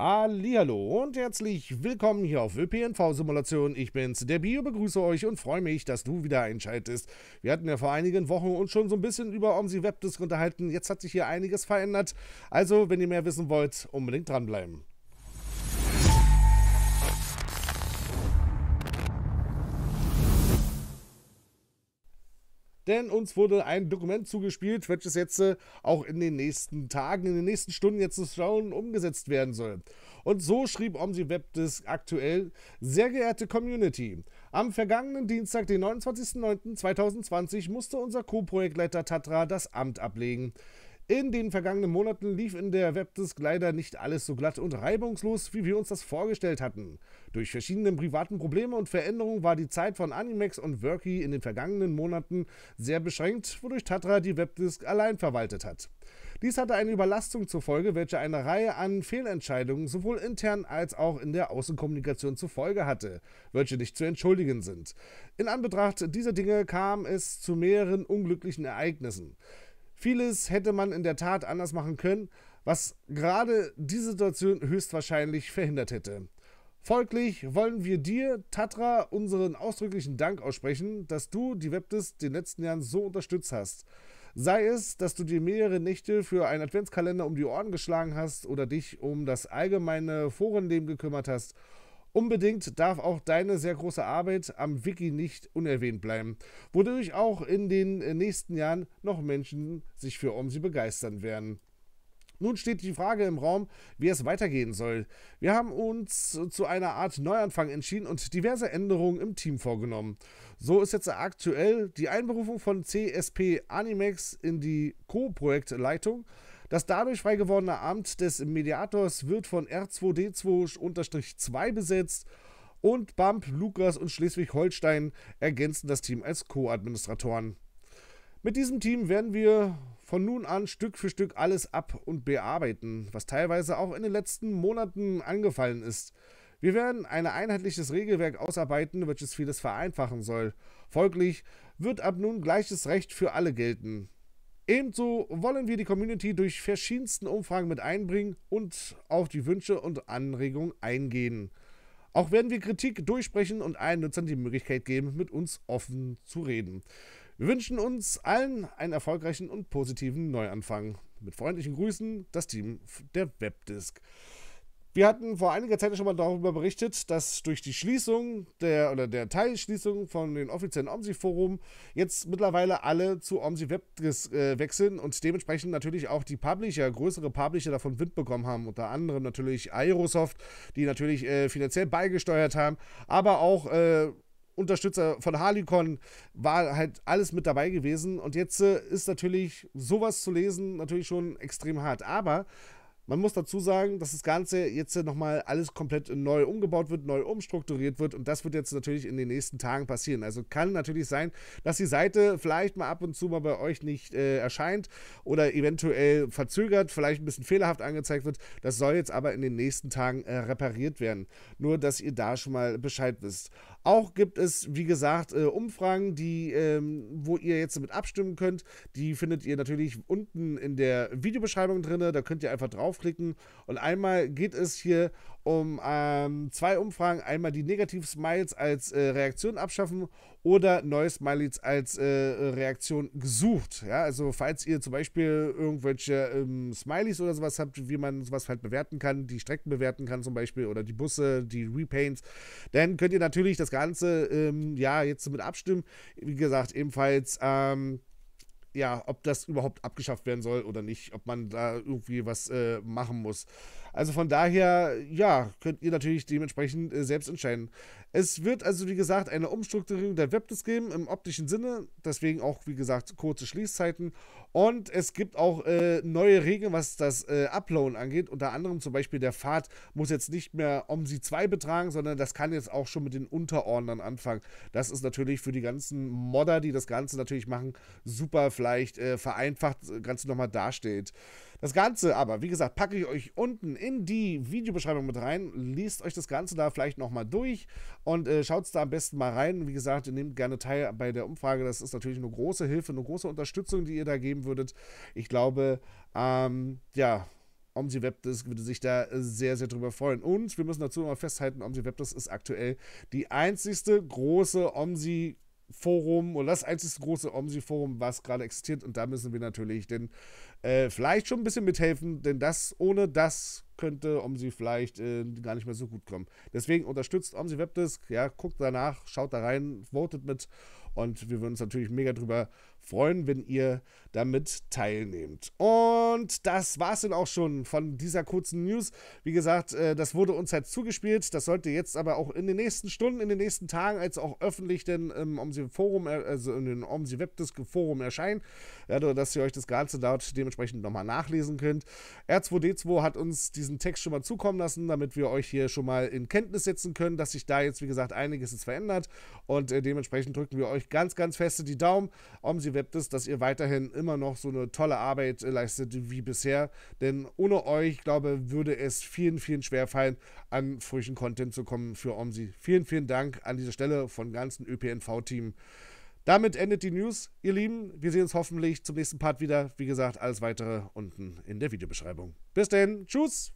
Hallihallo und herzlich willkommen hier auf ÖPNV-Simulation. Ich bin's, der Bio, begrüße euch und freue mich, dass du wieder einschaltest. Wir hatten ja vor einigen Wochen uns schon so ein bisschen über OMSI Webdisk unterhalten. Jetzt hat sich hier einiges verändert. Also, wenn ihr mehr wissen wollt, unbedingt dranbleiben. denn uns wurde ein Dokument zugespielt, welches jetzt äh, auch in den nächsten Tagen, in den nächsten Stunden jetzt schon umgesetzt werden soll. Und so schrieb Omsi Webdisk aktuell, sehr geehrte Community, am vergangenen Dienstag, den 29.09.2020, musste unser Co-Projektleiter Tatra das Amt ablegen. In den vergangenen Monaten lief in der Webdisk leider nicht alles so glatt und reibungslos, wie wir uns das vorgestellt hatten. Durch verschiedene privaten Probleme und Veränderungen war die Zeit von Animex und Worky in den vergangenen Monaten sehr beschränkt, wodurch Tatra die Webdisk allein verwaltet hat. Dies hatte eine Überlastung zur Folge, welche eine Reihe an Fehlentscheidungen sowohl intern als auch in der Außenkommunikation zur Folge hatte, welche nicht zu entschuldigen sind. In Anbetracht dieser Dinge kam es zu mehreren unglücklichen Ereignissen. Vieles hätte man in der Tat anders machen können, was gerade die Situation höchstwahrscheinlich verhindert hätte. Folglich wollen wir dir, Tatra, unseren ausdrücklichen Dank aussprechen, dass du die Webdisk in den letzten Jahren so unterstützt hast. Sei es, dass du dir mehrere Nächte für einen Adventskalender um die Ohren geschlagen hast oder dich um das allgemeine Forenleben gekümmert hast Unbedingt darf auch deine sehr große Arbeit am Wiki nicht unerwähnt bleiben, wodurch auch in den äh, nächsten Jahren noch Menschen sich für OMSI begeistern werden. Nun steht die Frage im Raum, wie es weitergehen soll. Wir haben uns zu einer Art Neuanfang entschieden und diverse Änderungen im Team vorgenommen. So ist jetzt aktuell die Einberufung von CSP Animex in die Co-Projektleitung, das dadurch frei gewordene Amt des Mediators wird von R2D2-2 besetzt und BAMP, Lukas und Schleswig-Holstein ergänzen das Team als Co-Administratoren. Mit diesem Team werden wir von nun an Stück für Stück alles ab und bearbeiten, was teilweise auch in den letzten Monaten angefallen ist. Wir werden ein einheitliches Regelwerk ausarbeiten, welches vieles vereinfachen soll. Folglich wird ab nun gleiches Recht für alle gelten. Ebenso wollen wir die Community durch verschiedensten Umfragen mit einbringen und auf die Wünsche und Anregungen eingehen. Auch werden wir Kritik durchsprechen und allen Nutzern die Möglichkeit geben, mit uns offen zu reden. Wir wünschen uns allen einen erfolgreichen und positiven Neuanfang. Mit freundlichen Grüßen, das Team der Webdisk. Wir hatten vor einiger Zeit schon mal darüber berichtet, dass durch die Schließung der oder der Teilschließung von den offiziellen OMSI-Forum jetzt mittlerweile alle zu OMSI Web äh, wechseln und dementsprechend natürlich auch die Publisher, größere Publisher davon Wind bekommen haben. Unter anderem natürlich Aerosoft, die natürlich äh, finanziell beigesteuert haben, aber auch äh, Unterstützer von Harlicon war halt alles mit dabei gewesen. Und jetzt äh, ist natürlich sowas zu lesen natürlich schon extrem hart. Aber man muss dazu sagen, dass das Ganze jetzt nochmal alles komplett neu umgebaut wird, neu umstrukturiert wird und das wird jetzt natürlich in den nächsten Tagen passieren. Also kann natürlich sein, dass die Seite vielleicht mal ab und zu mal bei euch nicht äh, erscheint oder eventuell verzögert, vielleicht ein bisschen fehlerhaft angezeigt wird. Das soll jetzt aber in den nächsten Tagen äh, repariert werden. Nur, dass ihr da schon mal Bescheid wisst. Auch gibt es, wie gesagt, äh, Umfragen, die, ähm, wo ihr jetzt mit abstimmen könnt. Die findet ihr natürlich unten in der Videobeschreibung drin. Da könnt ihr einfach draufklicken. Und einmal geht es hier um ähm, zwei Umfragen. Einmal die Negativ-Smiles als äh, Reaktion abschaffen oder neue Smileys als äh, Reaktion gesucht. Ja, also falls ihr zum Beispiel irgendwelche ähm, Smileys oder sowas habt, wie man sowas halt bewerten kann, die Strecken bewerten kann zum Beispiel oder die Busse, die Repaints, dann könnt ihr natürlich das das Ganze ähm, ja jetzt mit abstimmen. Wie gesagt, ebenfalls. Ähm, ja, ob das überhaupt abgeschafft werden soll oder nicht, ob man da irgendwie was äh, machen muss. Also von daher, ja, könnt ihr natürlich dementsprechend äh, selbst entscheiden. Es wird also, wie gesagt, eine Umstrukturierung der Webdisk geben im optischen Sinne. Deswegen auch, wie gesagt, kurze Schließzeiten. Und es gibt auch äh, neue Regeln, was das äh, Uploaden angeht. Unter anderem zum Beispiel der Pfad muss jetzt nicht mehr OMSI 2 betragen, sondern das kann jetzt auch schon mit den Unterordnern anfangen. Das ist natürlich für die ganzen Modder, die das Ganze natürlich machen, super vielleicht äh, vereinfacht, das äh, Ganze nochmal darstellt. Das Ganze aber, wie gesagt, packe ich euch unten in die Videobeschreibung mit rein. Liest euch das Ganze da vielleicht nochmal durch und äh, schaut es da am besten mal rein. Wie gesagt, ihr nehmt gerne teil bei der Umfrage. Das ist natürlich eine große Hilfe, eine große Unterstützung, die ihr da geben würdet. Ich glaube, ähm, ja, Omsi Webdisk würde sich da sehr, sehr drüber freuen. Und wir müssen dazu noch festhalten, Omsi Webdisk ist aktuell die einzigste große Omsi Forum oder das einzige große OMSI-Forum, was gerade existiert. Und da müssen wir natürlich denn äh, vielleicht schon ein bisschen mithelfen, denn das ohne das könnte OMSI vielleicht äh, gar nicht mehr so gut kommen. Deswegen unterstützt OMSI Webdisk, ja, guckt danach, schaut da rein, votet mit und wir würden uns natürlich mega drüber freuen, wenn ihr damit teilnehmt. Und das war es dann auch schon von dieser kurzen News. Wie gesagt, äh, das wurde uns halt zugespielt. Das sollte jetzt aber auch in den nächsten Stunden, in den nächsten Tagen, als auch öffentlich denn im ähm, Omsi Forum, also in den Omsi Webdisk Forum erscheinen, ja, dass ihr euch das Ganze dort dementsprechend nochmal nachlesen könnt. R2D2 hat uns diesen Text schon mal zukommen lassen, damit wir euch hier schon mal in Kenntnis setzen können, dass sich da jetzt, wie gesagt, einiges verändert. Und äh, dementsprechend drücken wir euch ganz, ganz feste die Daumen. Omsi Web ist, dass ihr weiterhin immer noch so eine tolle Arbeit äh, leistet wie bisher. Denn ohne euch, glaube würde es vielen, vielen schwer fallen, an frischen Content zu kommen für OMSI. Vielen, vielen Dank an dieser Stelle von ganzen ÖPNV-Team. Damit endet die News, ihr Lieben. Wir sehen uns hoffentlich zum nächsten Part wieder. Wie gesagt, alles weitere unten in der Videobeschreibung. Bis denn, tschüss!